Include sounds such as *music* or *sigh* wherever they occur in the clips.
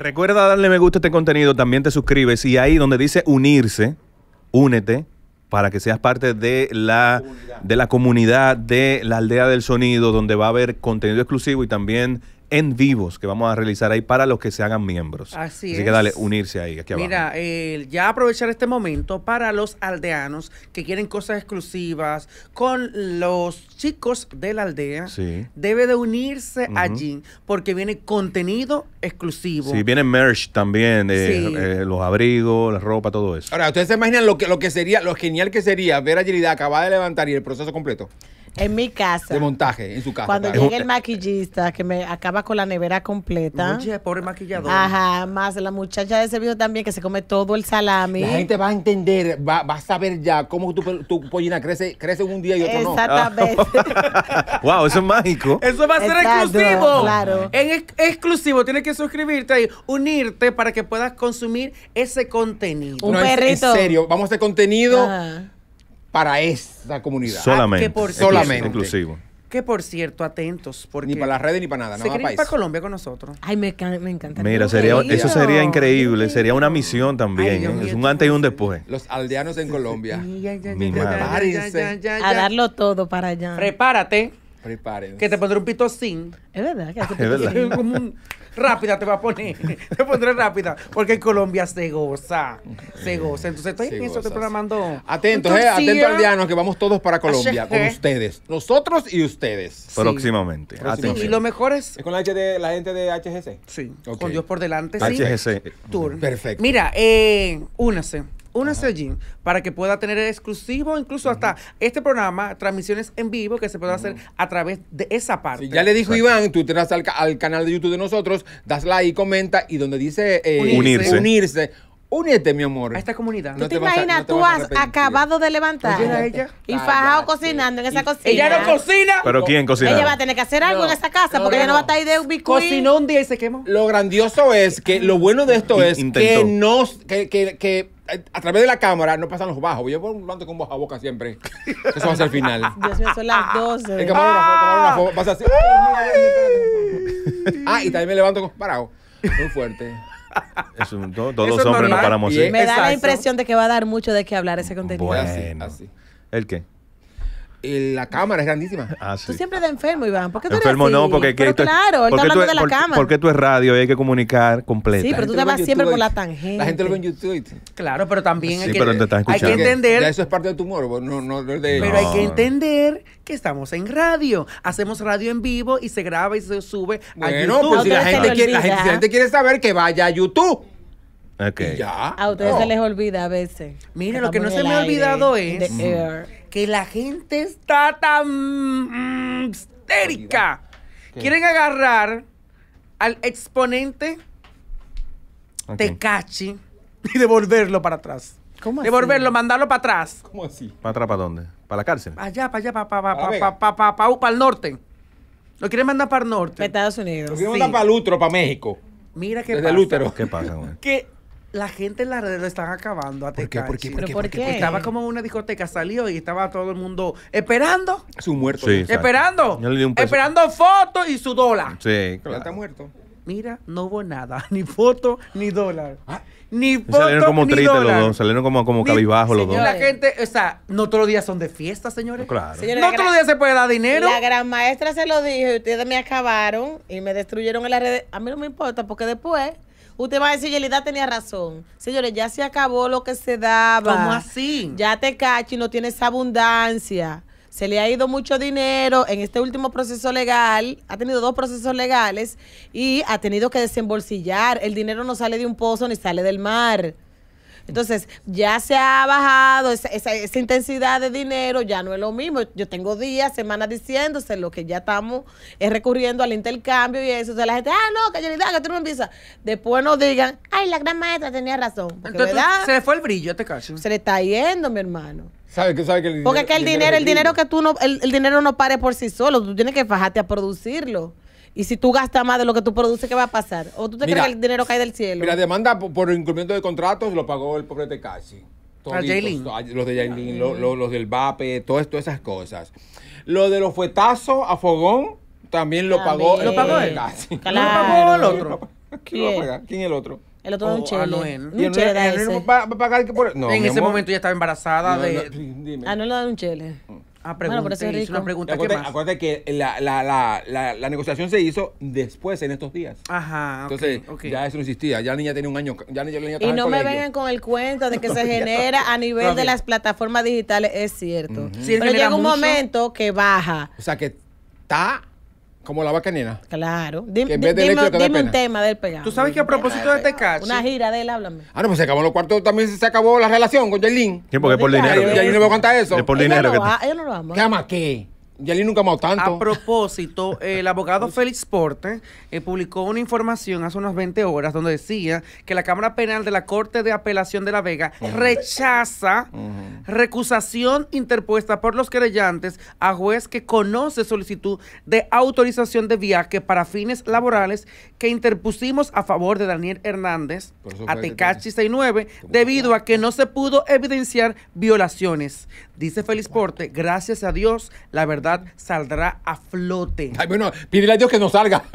Recuerda darle me gusta a este contenido, también te suscribes y ahí donde dice unirse, únete para que seas parte de la, de la comunidad de la aldea del sonido, donde va a haber contenido exclusivo y también en vivos que vamos a realizar ahí para los que se hagan miembros. Así, Así que dale, unirse ahí. Aquí Mira, Eh, ya aprovechar este momento para los aldeanos que quieren cosas exclusivas con los chicos de la aldea. Sí. Debe de unirse allí porque viene contenido exclusivo. Sí, viene merch también, de eh, los abrigos, la ropa, todo eso. Ahora, ¿ustedes se imaginan lo que, lo que sería, lo genial que sería ver a Yelida acabada de levantar y el proceso completo? En mi casa. De montaje, en su casa. Cuando llegue el maquillista que me acaba con la nevera completa. pobre maquillador. Ajá, más la muchacha de ese también que se come todo el salami. La gente va a entender, va, a saber ya cómo tu, pollina crece, crece un día y otro no. Exactamente. *laughs* wow, eso es mágico. Eso va a ser exclusivo. Claro. En exclusivo, tienes que suscribirte y unirte para que puedas consumir ese contenido. Un perrito. En serio, vamos a hacer contenido. Para esa comunidad. Solamente. Solamente. Ah, exclusivo. Que por cierto, atentos. Porque ni para las redes ni para nada, se para Colombia con nosotros. Ay, me, me Mira, eso sería increíble. Sería una misión también. ¿eh? es un antes y un después. Los aldeanos en Colombia. Mi madre. A darlo todo para allá. Prepárate Prepárense. Que te pondré un pito sin Es verdad. Que, *laughs* es verdad. Como un, rápida te va a poner. *laughs* te pondré rápida. Porque en Colombia se goza. Se eh, goza. Entonces estoy en eso, estoy programando. Atentos, eh, atentos ¿ah? diano que vamos todos para Colombia. con ustedes. Nosotros y ustedes. Próximamente. Sí, y lo mejor es. con la, la gente de HGC? Sí. Con Dios por delante, sí. HGC. Perfecto. Mira, eh, únase una allí para que pueda tener exclusivo, incluso hasta este programa, transmisiones en vivo que se puede hacer a través de esa parte. ya le dijo Iván, tú te das al, canal de YouTube de nosotros, das like, comenta y donde dice eh, unirse Únete, mi amor. A esta comunidad. ¿Tú no te, imaginas, tú has acabado de levantar pues ¿Ella? y fajado cocinando en esa cocina. Ella no cocina. ¿Pero quién cocina? Ella va a tener que hacer algo en esa casa porque ella no va a estar ahí de ubicuí. Cocinó un día y se quemó. Lo grandioso es que, lo bueno de esto es que no, que, que, a través de la cámara no pasan los bajos. Yo voy hablando con voz a boca siempre. *laughs* Eso va a ser el final. Dios mío, son las 12. El que ah. a ser Ah, y también me levanto con parado. Muy fuerte todos los hombres nos paramos así. Me da la impresión de que va a dar mucho de qué hablar ese contenido. Bueno. Así, así. ¿El qué? la cámara es grandísima. *laughs* Ah, tú siempre estás enfermo, Iván. ¿Por qué tú enfermo eres así? no, porque que claro, él está hablando de la cámara. Porque tú es radio y hay que comunicar completa. Sí, pero tú te vas siempre por la tangente. La gente lo ve en YouTube. Claro, pero también sí, hay, pero que, te hay que entender. Ya eso es parte de tu morbo, no, no, no Pero hay que entender que estamos en radio. Hacemos radio en vivo y se graba y se sube a YouTube. Pues si la gente, quiere, la, gente, quiere saber, que vaya a YouTube. Okay. ya. A ustedes se les olvida a veces. Mira, lo que no se me ha olvidado es que la gente está tan mm, histérica. Quieren agarrar al exponente okay. Tecachi y devolverlo para atrás. ¿Cómo devolverlo, mandarlo para atrás. ¿Cómo así? ¿Para atrás para dónde? ¿Para la cárcel? Allá, para allá, para, para, ah, para, para, el norte. Lo quieren mandar para el norte. Para Estados Unidos. Lo quieren mandar para el para México. Mira qué Desde pasa. útero. ¿Qué pasa, güey? Que la gente en la redes lo están acabando a ¿Por Estaba como en una discoteca, salió y estaba todo el mundo esperando. Su muerto. esperando. Esperando fotos y su dólar. Sí, claro. Está muerto. Mira, no hubo nada. *laughs* Ni foto, ni dólar. Ah. Ni foto, salieron como tristes los dos. Salieron como, como los dos. La gente, o sea, no todos los días son de fiesta, señores. Claro. no todos los días se puede dar dinero. La gran maestra se lo dijo. y Ustedes me acabaron y me destruyeron en las redes. A mí no me importa porque después usted va a decir, Yelida tenía razón. Señores, ya se acabó lo que se daba. ¿Cómo así? Ya te cacho y no tienes abundancia. Se le ha ido mucho dinero en este último proceso legal. Ha tenido dos procesos legales y ha tenido que desembolsillar. El dinero no sale de un pozo ni sale del mar. Entonces, ya se ha bajado esa, esa, intensidad de dinero, ya no es lo mismo. Yo tengo días, semanas diciéndose lo que ya estamos es eh, recurriendo al intercambio y eso. O sea, la gente, ah, no, que da que tú no empiezas. Después nos digan, ay, la gran maestra tenía razón. se le fue el brillo, te este caso. Se le está yendo, mi hermano. Porque es que el dinero, el dinero, que tú no, el, dinero no pare por sí solo, tú tienes que fajarte a producirlo. Y si tú gastas más de lo que tú produces, ¿qué va a pasar? ¿O tú te crees que el dinero cae del cielo? Mira, demanda por, por incumplimiento de contratos lo pagó el pobre de Los de Jailin, los, los, los, del VAPE, todas esas cosas. Lo de los fuetazos a fogón también lo pagó. el pagó él. Claro. Lo pagó el otro. ¿Quién, *laughs* ¿Quién? Lo el otro? El otro es un oh, chele. va a pagar por... No, en ese momento ya estaba embarazada de... de... No, Anuel le da un chele. Mm. Ah, pregunta, bueno, pero una pregunta. Acuérdate, ¿qué más? acuérdate que la, negociación se hizo después, en estos días. Ajá. Entonces, ya eso no existía. Ya la niña tenía un año. Ya la niña y no me vengan con el cuento de que se *laughs* genera a nivel de las plataformas digitales. Es cierto. pero llega un momento que baja. O sea, que está como la vaca Claro. Dime, dime, un tema del pegado. Tú sabes que a propósito de este caso Una gira de él, háblame. Ah, no, pues se acabó los cuartos, también se acabó la relación con Jelín Sí, porque es por dinero. yo no me a contar eso. Es por dinero. Ella no lo ama. ¿Qué ama qué? nunca ha tanto. A propósito, eh, el abogado pues. Félix Porte eh, publicó una información hace unas 20 horas donde decía que la Cámara Penal de la Corte de Apelación de La Vega rechaza recusación interpuesta por los querellantes a juez que conoce solicitud de autorización de viaje para fines laborales que interpusimos a favor de Daniel Hernández a Tecachi 69 debido a que no se pudo evidenciar violaciones. Dice Félix Porte, gracias a Dios, la verdad saldrá a flote. Ay, bueno, pídele a Dios que no salga. *laughs*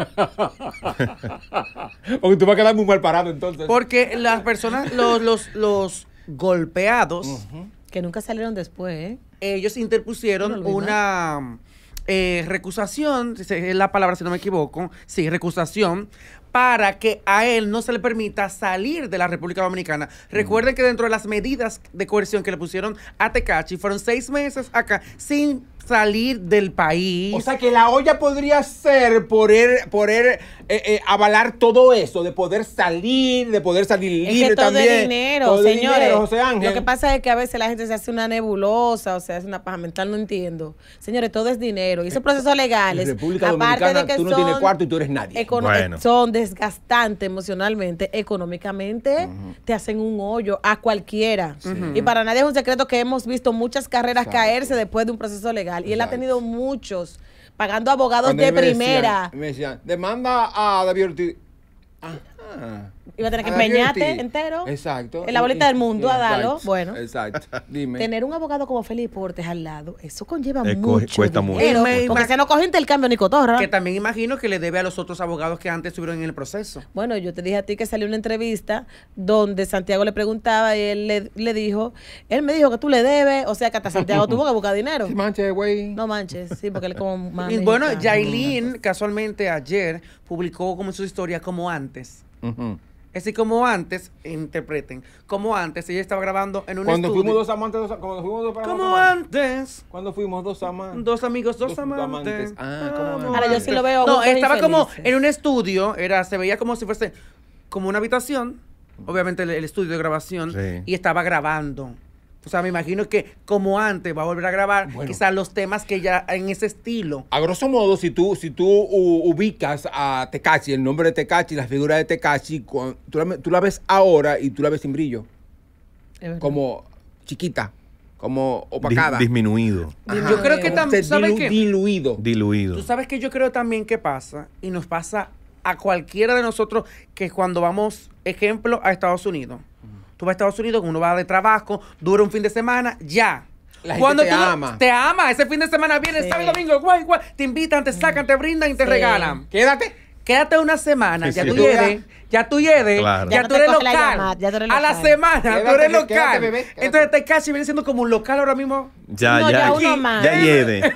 Porque tú vas a quedar muy mal parado entonces. Porque las personas, los, golpeados. Que nunca salieron después, ¿eh? Ellos interpusieron una eh, recusación, es la palabra si no me equivoco, sí, recusación, para que a él no se le permita salir de la República Dominicana. Mm. Recuerden que dentro de las medidas de coerción que le pusieron a Tecachi fueron seis meses acá sin salir del país. O sea que la olla podría ser poder, poder eh, eh, avalar todo eso, de poder salir, de poder salir libre es que todo Es dinero, señores. Lo que pasa es que a veces la gente se hace una nebulosa, o sea, hace una paja mental, no entiendo. Señores, todo es dinero. Y esos eh, procesos legales, aparte de que tú no tienes cuarto y tú eres nadie. Son desgastantes emocionalmente, económicamente, te hacen un hoyo a cualquiera. Y para nadie es un secreto que hemos visto muchas carreras caerse después de un proceso legal. Y él ha tenido muchos, pagando abogados de primera. me decían, demanda a David Ortiz. Ajá iba a tener que ah, empeñarte entero. Exacto. En la bolita del mundo, a darlo. Bueno. Exacto. Dime. Tener un abogado como Felipe Portes al lado, eso conlleva eh, mucho. Cuesta mucho. Porque se no coge intercambio ni cotorra. Que también imagino que le debe a los otros abogados que antes estuvieron en el proceso. Bueno, yo te dije a ti que salió una entrevista donde Santiago le preguntaba y él le, dijo, él me dijo que tú le debes, o sea que hasta Santiago tuvo que buscar dinero. *laughs* Manche, manches, güey. No manches, sí, porque él es como *laughs* bueno, Yailin casualmente ayer publicó como su historia como antes. Es decir, como antes, interpreten, como antes, ella estaba grabando en un cuando estudio. Fuimos dos amantes, dos, cuando fuimos dos amantes. Como antes. Cuando fuimos dos amantes. Dos amigos, dos, amantes. Ah, como antes. Ahora yo sí lo veo. No, estaba como en un estudio, era, se veía como si fuese como una habitación, obviamente el, estudio de grabación, y estaba grabando. O sea, me imagino que como antes va a volver a grabar, quizás los temas que ya en ese estilo. A grosso modo, si tú, si tú ubicas a Tecachi, el nombre de Tecachi, la figura de Tecachi, tú la, ves ahora y tú la ves sin brillo. Como chiquita como opacada. disminuido. Yo creo que también. diluido. Diluido. Tú sabes que yo creo también que pasa, y nos pasa a cualquiera de nosotros, que cuando vamos, ejemplo, a Estados Unidos, Tú vas a Estados Unidos, uno va de trabajo, dura un fin de semana, ya. La Cuando te ama. Te ama. Ese fin de semana viene, sí. sábado domingo, guay, guay. Te invitan, te sacan, te brindan y te regalan. Quédate. Quédate una semana, ya, Tú lleves, ya tú lleves, ya, tú eres local. ya tú eres local. A la semana, tú eres local. Entonces te viene siendo como un local ahora mismo. Ya, no, ya, ya, más. ya lleve. *laughs* *laughs*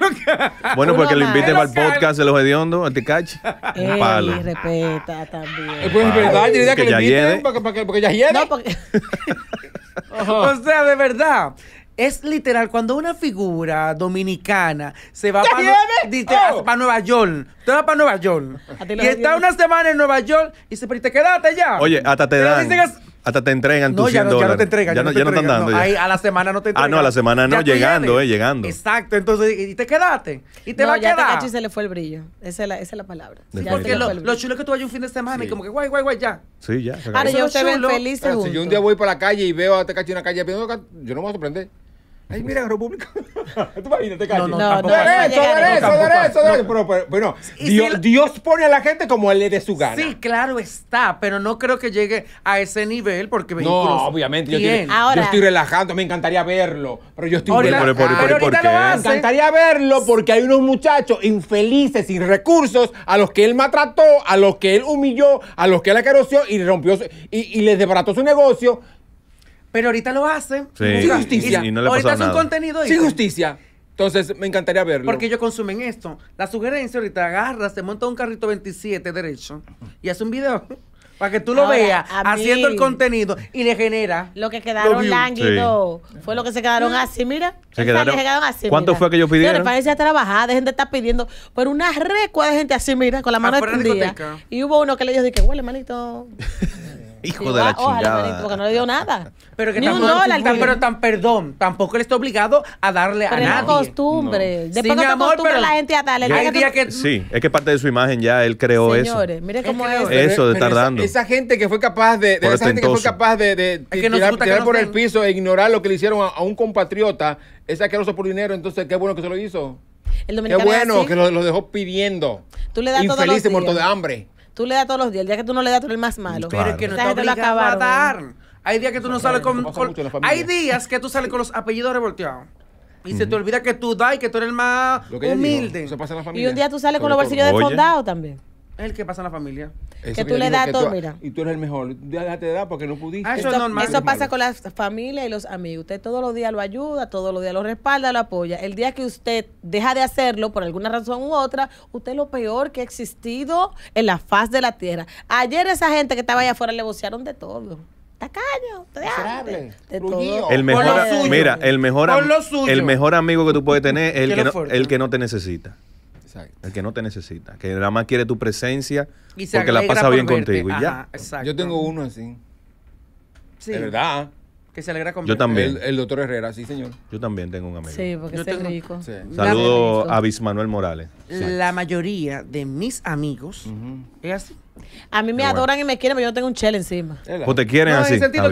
bueno, porque pues lo invite para el podcast de los hediondos, a Tecachi. Un respeta también. Pues es verdad, yo diría que, lo inviten porque, ya lleve. o sea, de verdad. Es literal, cuando una figura dominicana se va para, oh. Nueva York, te va para Nueva York, y está una semana en Nueva York y se pero te quedaste ya. Oye, hasta te dan. Hasta te entregan tus ya 100 no, ya no te entregan. Ya, no, te, ya están dando. Ahí, a la semana no te entregan. Ah, no, a la semana no, llegando, eh, llegando. Exacto, entonces, y te quedaste. Y te va a quedar. ya quedar. y se le fue el brillo. Esa es la, esa es la palabra. Sí, porque lo, chulo es que tú vayas un fin de semana y como que guay, guay, guay, ya. Sí, ya. Ahora yo te ven felices. Si yo un día voy para la calle y veo a Tecachi este en la calle, yo no me voy a sorprender. Ay, mira, República. *laughs* Tú no, no, derecho, derecho, derecho, Pero, Dios, Dios, pone a la gente como él le dé su gana. Sí, claro está, pero no creo que llegue a ese nivel porque No, obviamente. Yo, yo estoy, relajando, me encantaría verlo. Pero yo estoy relajando. Me encantaría verlo porque hay unos muchachos infelices, sin recursos, a los que él maltrató, a los que él humilló, a los que él acaroció y rompió y, y les desbarató su negocio pero ahorita lo hacen. Sí. Sin justicia. ahorita es un contenido. Sin justicia. Entonces, me encantaría verlo. Porque ellos consumen esto. La sugerencia ahorita agarra, se monta un carrito 27 derecho y hace un video para que tú lo veas haciendo el contenido y le genera. Lo que quedaron lánguidos fue lo que se quedaron así, mira. Se quedaron, así. ¿Cuánto fue que ellos pidieron? parece trabajar, de gente está pidiendo. Pero una recua de gente así, mira, con la mano extendida. Y hubo uno que le dijo, dije, huele, manito. *laughs* Hijo de la chingada. Ojalá, porque no le dio nada. Pero que Ni tampoco, un dólar, pero tan perdón, tampoco le está obligado a darle a nadie. Pero costumbre. No. Después no amor, pero la gente a darle. Hay que... Sí, es que parte de su imagen ya él creó eso. Señores, mire cómo es. Eso de estar dando. Esa, gente que fue capaz de, de esa gente que fue capaz de, tirar, tirar por el piso e ignorar lo que le hicieron a, un compatriota, esa que lo hizo por dinero, entonces qué bueno que se lo hizo. El dominicano qué bueno que lo, dejó pidiendo. Tú le das Infeliz, muerto de hambre. Tú le das todos los días. El día que tú no le das, tú eres el más malo. Pero es que no te lo a Hay días que tú no sales con, Hay días que tú sales con los apellidos revolteados. Y se te olvida que tú das y que tú eres el más humilde. Y un día tú sales con los bolsillos desfondados también. Es el que pasa en la familia. que tú le das todo, mira. Y tú eres el mejor. Déjate dar porque no pudiste. Ah, eso, pasa con la familia y los amigos. Usted todos los días lo ayuda, todos los días lo respalda, lo apoya. El día que usted deja de hacerlo por alguna razón u otra, usted es lo peor que ha existido en la faz de la tierra. Ayer esa gente que estaba allá afuera le vocearon de todo tacaño, de, de todo. El mejor, mira, el mejor, el mejor amigo que tú puedes tener es el el que no te necesita. El que no te necesita, que nada más quiere tu presencia porque la pasa bien contigo. ya. Yo tengo uno así. Sí. De verdad se alegra con Yo también. El, doctor Herrera, sí, señor. Yo también tengo un amigo. Sí, porque es rico. Saludo a Bismanuel Morales. La mayoría de mis amigos es así. A mí me adoran y me quieren, pero yo tengo un chel encima. O te quieren así. En sentido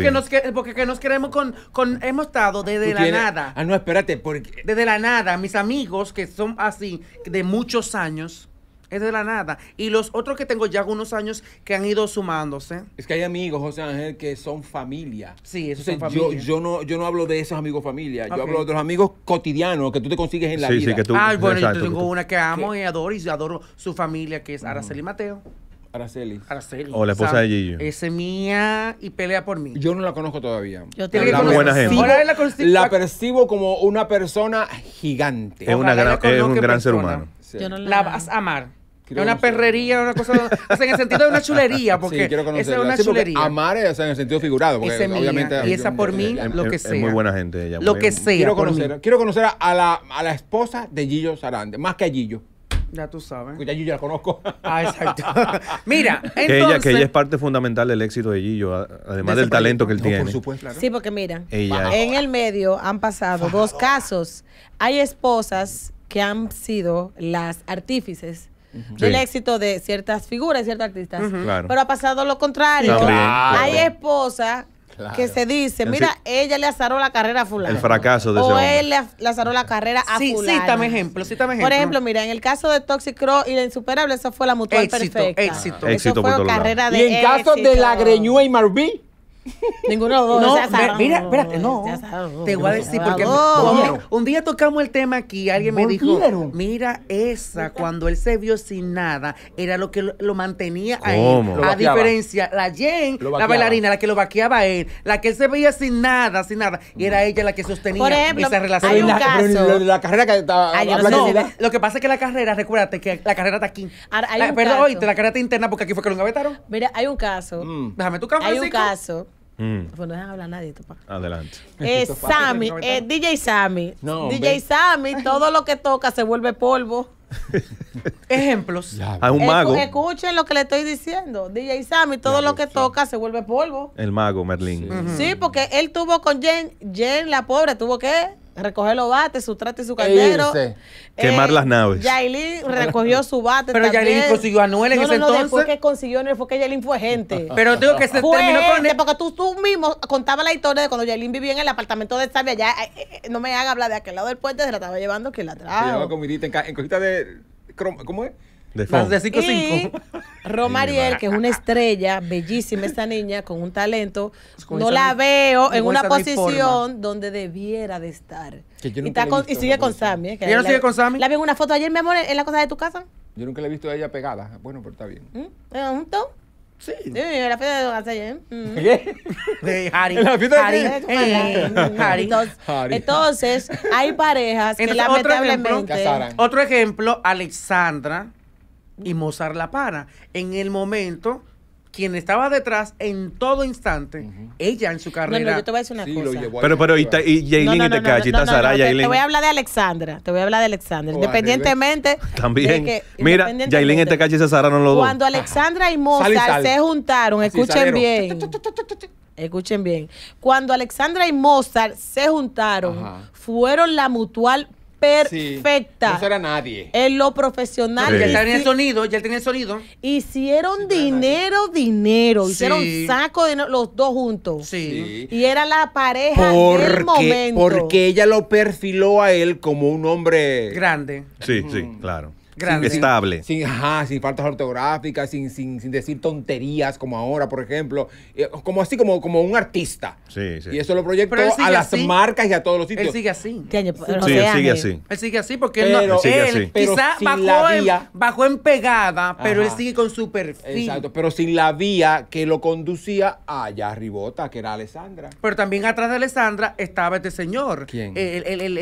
porque que nos queremos con, hemos estado desde la nada. Ah, no, espérate, porque desde la nada, mis amigos que son así de muchos años es de la nada. Y los otros que tengo ya algunos años que han ido sumándose. Es que hay amigos, José Ángel, que son familia. Sí, eso son familia. Yo, yo, no, yo no hablo de esos amigos familia. Yo hablo de los amigos cotidianos que tú te consigues en la vida. Sí, bueno, yo tengo una que amo y adoro y adoro su familia, que es Araceli Mateo. Araceli. Araceli. O la esposa de Gillo. Es mía y pelea por mí. Yo no la conozco todavía. la, buena gente. La, percibo como una persona gigante. Es, una gran, un gran ser humano. la vas a amar una perrería, una cosa. o sea, en el sentido de una chulería, porque esa es una chulería. Amar sea en el sentido figurado, porque obviamente. Y esa por mí, lo que sea. muy buena gente ella. Lo que sea. Quiero conocer, quiero conocer a la, a la esposa de Gillo Sarande, más que a Gillo. Ya tú sabes. Porque ya yo ya la conozco. Ah, exacto. *laughs* Mira, entonces... *laughs* Que ella, que ella es parte fundamental del éxito de Gillo, además del talento que él tiene. Sí, porque mira, en el medio han pasado dos casos. Hay esposas que han sido las artífices el del éxito de ciertas figuras, ciertos artistas. Pero ha pasado lo contrario. Hay esposas que se dice, mira, ella le azaró la carrera a fulano. El fracaso de ese O él le azaró la carrera a fulano. Cítame ejemplo, cítame ejemplo. Por ejemplo, mira, en el caso de Toxic Crow y la Insuperable, eso fue la mutual perfecta. Éxito, éxito. fue la carrera de Y en el caso de La Greñúa y Marví. Ninguno de los dos. No, mira, espérate, no. te voy a decir porque un, día tocamos el tema aquí, alguien me dijo, mira esa, cuando él se vio sin nada, era lo que lo, mantenía a A diferencia, la Jen, la bailarina, la que lo vaqueaba a él, la que él se veía sin nada, sin nada, y era ella la que sostenía Por ejemplo, esa relación. Hay un la, caso. La, carrera que estaba Ay, no lo que pasa es que la carrera, recuérdate que la carrera está aquí. Ahora, hay la, perdón, la carrera está interna porque aquí fue que lo engavetaron. Mira, hay un caso. Mm. Déjame tu cámara Hay un caso Mm. Pues no dejan hablar a nadie, Adelante. *laughs* es eh, Sammy, eh, DJ Sammy. DJ Sammy, todo lo que toca se vuelve polvo. *laughs* Ejemplos. A un mago. escuchen lo que le estoy diciendo. DJ Sammy, todo lo que toca se vuelve polvo. El mago, Merlin Sí, porque él tuvo con Jen. Jen, la pobre, tuvo que recoger los bates, su trate y su e caldero. Eh, Quemar las naves. Yailin recogió su bate. Pero también. consiguió a Noel en ese ese no, no, entonces. Después que consiguió Noel fue que Yailin fue gente. *laughs* Pero digo que se terminó con él. Porque tú, tú mismo contabas la historia de cuando Yailin vivía en el apartamento de Sabia. allá eh, eh, no me haga hablar de aquel lado del puente, se la estaba llevando que la trajo. Se llevaba comidita en, en cositas de. ¿Cómo es? De más de 5 Romariel, que es una estrella, bellísima esta niña, con un talento, no la veo en una posición donde debiera de estar. y, sigue con Sammy. Eh, no sigue con Sammy? La vi en una foto ayer, mi amor, en la cosa de tu casa. Yo nunca la he visto a ella pegada. Bueno, pero está bien. ¿Junto? ¿Mm? ¿Eh, sí. Sí, la fiesta de ayer. ¿eh? Mm. ¿Qué? De Harry. *laughs* de Harry. Eh, *laughs* entonces, hay parejas que lamentablemente... Otro ejemplo, Alexandra y Mozart la pana. En el momento, quien estaba detrás en todo instante, ella en su carrera. No, yo te voy a decir una cosa. Pero, pero, y, y Jaylin y Tecachi, te, voy a hablar de Alexandra, te voy a hablar de Alexandra. Ah, independientemente. También. que, Mira, Jaylin y Tecachi se no lo dos. Cuando Alexandra y Mozart se juntaron, escuchen bien. Escuchen bien. Cuando Alexandra y Mozart se juntaron, fueron la mutual perfecta. no será nadie. En lo profesional. Sí. Ya tenía el sonido, ya tenía sonido. Hicieron dinero, dinero. Hicieron saco de los dos juntos. Sí. Y era la pareja porque, del momento. Porque ella lo perfiló a él como un hombre grande. Sí, sí, claro. Grande. Estable. Sin, ajá, faltas ortográficas, sin, sin, decir tonterías como ahora, por ejemplo. Eh, como así, como, como un artista. Sí, sí. Y eso lo proyectó a las marcas y a todos los sitios. Él sigue así. él sigue así. Él sigue así porque él, quizás bajó, en, bajó, en, pegada, pero él sigue con su perfil. Exacto, pero sin la vía que lo conducía allá Ribota, que era Alessandra. Pero también atrás de Alessandra estaba este señor. ¿Quién? El, el,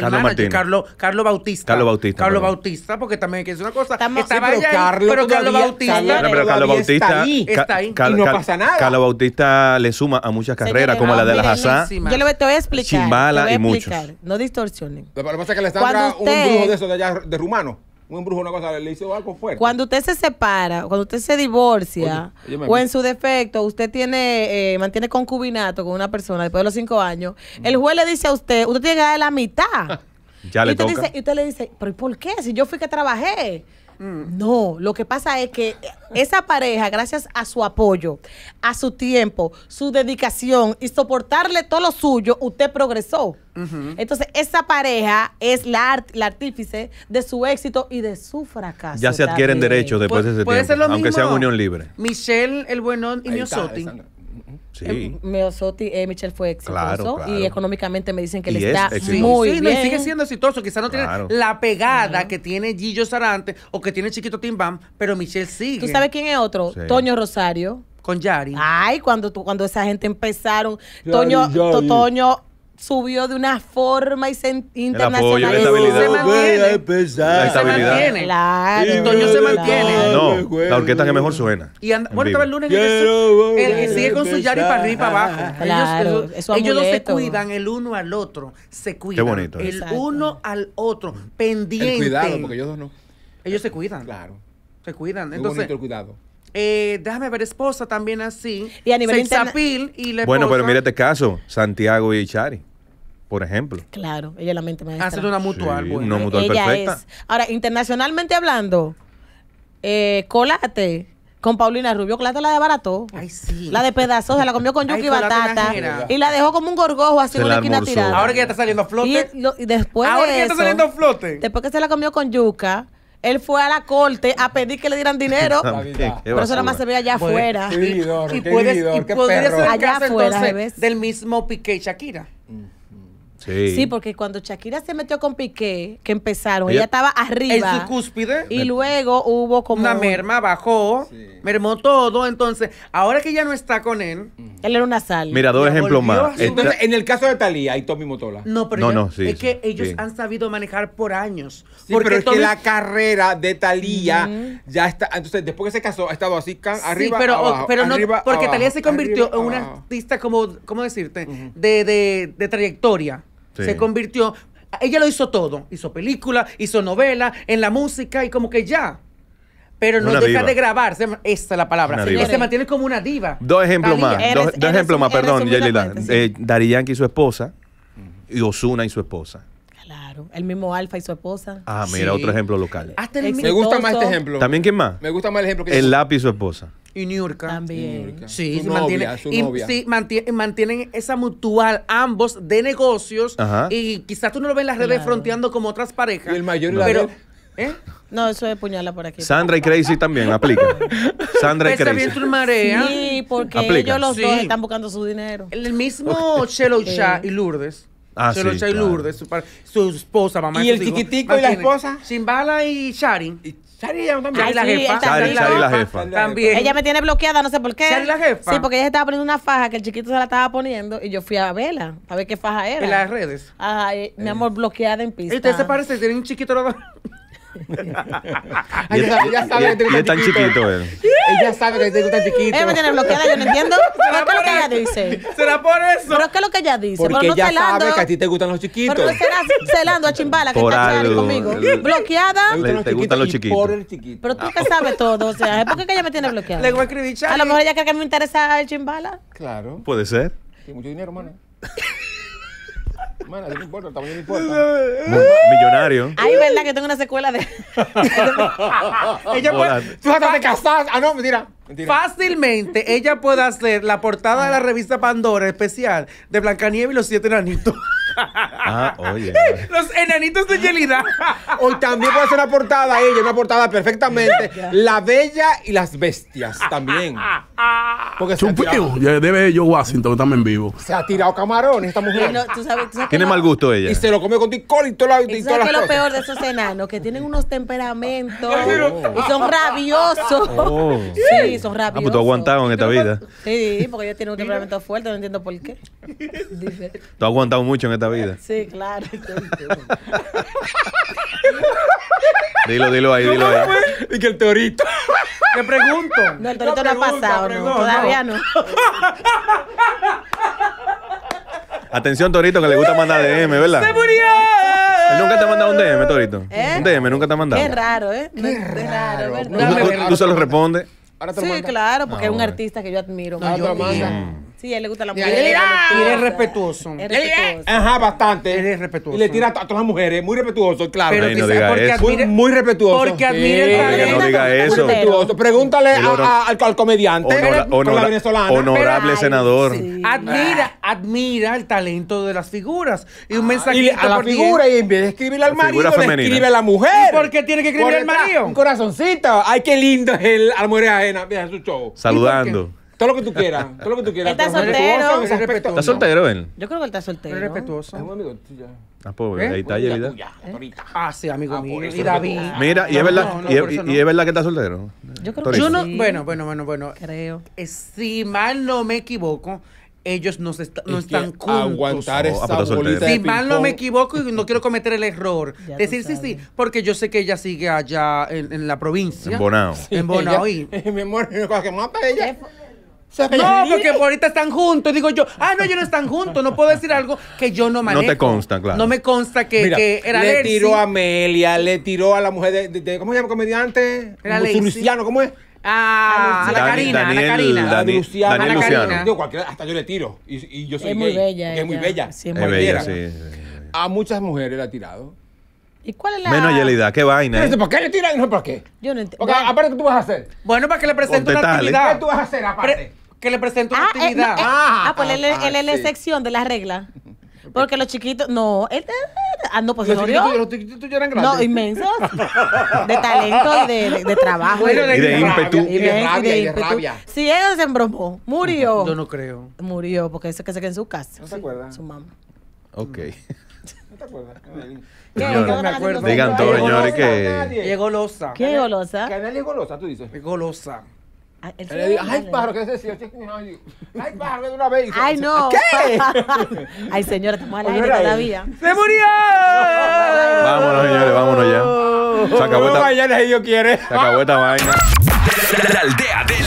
Carlos Carlos, Bautista. Carlos Bautista. Carlos Bautista, porque también hay que una cosa. Estamos, estaba sí, pero Carlos, Bautista. está ahí, y no pasa nada. Carlos Bautista le suma a muchas carreras, como la de la Hazán. Yo le voy, te voy a explicar. Chimbala y muchos. No distorsionen. Lo que pasa es que le está un brujo de esos de allá, de rumano un brujo, una cosa, le hizo algo fuerte. Cuando usted se separa, cuando usted se divorcia, o en su defecto, usted tiene, eh, mantiene concubinato con una persona después de los cinco años, el juez le dice a usted, usted tiene que dar la mitad. *laughs* y usted le dice, pero ¿por qué? Si yo fui que trabajé. Mm. No, lo que pasa es que esa pareja, gracias a su apoyo, a su tiempo, su dedicación y soportarle todo lo suyo, usted progresó. Entonces, esa pareja es la, artífice de su éxito y de su fracaso. Ya se adquieren derechos después de ese tiempo, aunque sea sea unión libre. Michelle, el buenón, y Miosotti. Sí. Em, eh, fue exitoso y económicamente me dicen que le está muy bien. y sigue siendo exitoso. Quizás no tiene la pegada que tiene Gillo Sarante o que tiene Chiquito Timbam, pero Michelle sigue. ¿Tú sabes quién es otro? Toño Rosario con Yari. Ay, cuando tú, cuando esa gente empezaron, Toño, Toño subió de una forma y se internacionalizó. El apoyo, la estabilidad. Se mantiene. La estabilidad. Claro. No, la orquesta que mejor suena. Y bueno, estaba el lunes y sigue con su yari para arriba y para abajo. ellos, dos se cuidan el uno al otro. Se cuidan. El uno al otro. Pendiente. El cuidado, porque ellos no. Ellos se cuidan. Claro. Se cuidan. Entonces, Muy bonito el cuidado. Eh, déjame ver esposa también así. Y a nivel y Bueno, pero mira este caso, Santiago y Chari. Por ejemplo. Claro, ella la mente maestra. Hacer una mutual, Una mutual ella perfecta. Es. Ahora, internacionalmente hablando, eh, Colate con Paulina Rubio, Colate la desbarató. Ay, sí. La despedazó, se la comió con yuca y batata. Y la dejó como un gorgojo así en una esquina tirada. Ahora que ya está saliendo flote. Y, después que ya está saliendo flote. Después que se la comió con yuca él fue a la corte a pedir que le dieran dinero. *laughs* pero eso nada más se ve allá afuera. y, qué ser allá afuera, del mismo Piqué Shakira. Mm. Sí. porque cuando Shakira se metió con Piqué, que empezaron, ella, estaba arriba. En su cúspide. Y luego hubo como. Una merma, bajó, mermó todo. Entonces, ahora que ya no está con él. Él era una sal. Mira, dos ejemplos más. Entonces, en el caso de Talía y Tommy Motola. No, pero no, es que ellos han sabido manejar por años. porque pero es que la carrera de Talía ya está. Entonces, después que se casó, ha estado así, arriba. Pero, pero Porque Talía se convirtió en una artista, como, ¿cómo decirte? de, de, de trayectoria. Se convirtió. Ella lo hizo todo. Hizo películas, hizo novela, en la música y como que ya. Pero no deja de grabarse. Esa es la palabra. se mantiene como una diva. Dos ejemplos más. dos, ejemplos más, perdón, Yelila y eh, su esposa. Y Osuna y su esposa el mismo Alfa y su esposa. Ah, mira, otro ejemplo local. Me gusta más este ejemplo. ¿También quién más? Me gusta más el ejemplo El lápiz y su esposa. Y New York También. Sí, mantienen, mantienen esa mutual ambos de negocios y quizás tú no lo ves en las redes fronteando como otras parejas. el mayor *laughs* ¿eh? No, eso es puñala por aquí. Sandra y Crazy también aplica. *laughs* Sandra y Crazy. Sí, porque ellos los están buscando su dinero. El mismo Shah y Lourdes Ah, se Lourdes, su, esposa, mamá. ¿Y el chiquitico y la esposa? Simbala y Shari. Y Shari también. la la jefa. También. Ella me tiene bloqueada, no sé por qué. Shari la jefa. Sí, porque ella se estaba poniendo una faja que el chiquito se la estaba poniendo y yo fui a verla, a ver qué faja era. En las redes. Ajá, mi eh. amor, bloqueada en pista. ¿Y usted se parece? Tiene un chiquito ella, *laughs* sabe que tengo tan, tan chiquito. Ella sabe que tengo tan chiquito. Ella me tiene bloqueada, yo no entiendo. *laughs* ¿Pero es es lo que ella dice? ¿Será por eso? ¿Pero que es lo que ella dice? Porque ella sabe que a ti te gustan los chiquitos. Pero será celando a Chimbala que está conmigo. Bloqueada. te gustan los chiquitos. Por el chiquito. Pero tú que sabes todo. O sea, ¿por qué ella me tiene bloqueada? Le voy a escribir A lo mejor ella cree que me interesa el Chimbala. Claro. Puede ser. Tiene mucho dinero, hermano. *laughs* Bueno, no importa, también importa. Eh. Millonario. Ay, verdad que tengo una secuela de. *laughs* ella puede. Tú te Ah, no, mentira. Fácilmente ella puede hacer la portada de la ah. revista Pandora especial de Blancanieves y los siete enanitos. *laughs* Ah, oye. *laughs* Los enanitos de Yelida. Hoy también puede hacer una portada ella, una portada perfectamente. La Bella y las Bestias también. Ah. Porque se ha debe yo Washington también vivo. se ha tirado camarones esta mujer. Tiene mal gusto ella. Y se lo come con ticol y todo ¿Sabes qué es lo peor de esos enanos? Que tienen unos temperamentos y son rabiosos. Oh. Sí, son Ah, rabiosos. pues tú aguantado en esta vida. Sí, porque ellos tienen un temperamento fuerte, no entiendo por qué. Tú has aguantado mucho en esta vida. sí, claro. *laughs* Dilo, dilo ahí, dilo ahí. Y que el Torito. Te pregunto. No, el torito no, ha pasado, no, todavía no. *laughs* Atención, Torito, que le gusta mandar DM, ¿verdad? ¡Se murió! nunca te ha mandado un DM, Torito. ¿Eh? Un DM nunca te ha mandado. Qué raro, ¿eh? Qué raro, ¿verdad? ¿Tú, se lo respondes? sí, claro, porque es un ah, artista que yo admiro. No, yo, Sí, a él le gusta la mujer. Y él es respetuoso. Ajá, bastante. Él es respetuoso. Y le tira a todas las mujeres. Muy respetuoso, claro. Pero no diga eso. muy respetuoso. Porque admira el talento. No diga eso. respetuoso. Pregúntale al, comediante. Honorable senador. Admira, ah. admira el talento de las figuras. Y un ah. mensaje a la figura. Y en vez de escribirle al marido, le escribe a la mujer. ¿Por qué tiene que escribir al marido? Un corazoncito. Ay, qué lindo es el, almuerzo ajena. su show. Saludando. Todo lo que tú quieras, todo lo que tú quieras. Está soltero. ¿Está soltero él? Yo creo que él está soltero. Es respetuoso. Es un amigo tuyo. Ah, pobre, pues, ¿Eh? ahí está ya, Ah, sí, amigo ah, mío. Y David. Ah. Mira, y es verdad, y, es verdad que está soltero. Yo creo que Yo Bueno, bueno, bueno, bueno. Creo. Eh, si mal no me equivoco, ellos no, están no están juntos. Aguantar oh, ah, esa pues Si mal no me equivoco y no quiero cometer el error. *laughs* decir sí, sí, porque yo sé que ella sigue allá en, en la provincia. En Bonao. en Bonao. y... *laughs* Mi amor, me coge más para ella no, porque ahorita están juntos. Digo yo, ah, no, ellos no están juntos. No puedo decir algo que yo no manejo. No te consta, claro. No me consta que, era que Le tiró a Amelia, le tiró a la mujer de, de, ¿cómo se llama? Comediante. Era Luciano, ¿cómo es? Ah, a la Karina, a la Karina. Daniel, Luciano. Daniel la hasta yo le tiro. Y, yo soy es muy bella. Es muy bella. es, muy bella, A muchas mujeres le ha tirado. ¿Y cuál es la...? Menos Yelida, qué vaina. ¿eh? ¿Por qué le tiran? No, ¿por qué? Yo no entiendo. aparte, ¿qué tú vas a hacer? Bueno, para que le presente una actividad. ¿Qué tú vas a hacer, aparte? que le presento una ah, eh, actividad. Eh, ah, ah, pues él, es ah, la excepción de las reglas. *laughs* Porque los chiquitos, no, este. ah, no, pues los, se chiquitos, los chiquitos ya eran grandes. No, inmensos. *laughs* De talento y de, de, trabajo. y, de, ímpetu. Y de rabia, y de rabia. Sí, él se embromó, murió. Yo no creo. Murió, porque dice que se queda en su casa. No se acuerdas? Su mamá. Ok. *laughs* ¿No te acuerdas? No me acuerdo. Digan todos, señores, que... Es golosa. Qué golosa. Canal es golosa, tú dices. Es golosa. El ah, digo, eh, ay, pájaro, ¿eh? ¿qué es eso? Ay, pájaro, de una vez. Ay, no. ¿Qué? *laughs* ay, señora, estamos al aire todavía. ¡Se murió! *laughs* vámonos, señores, vámonos ya. Se acabó esta... mañana si Dios quiere. Se vaina. La aldea de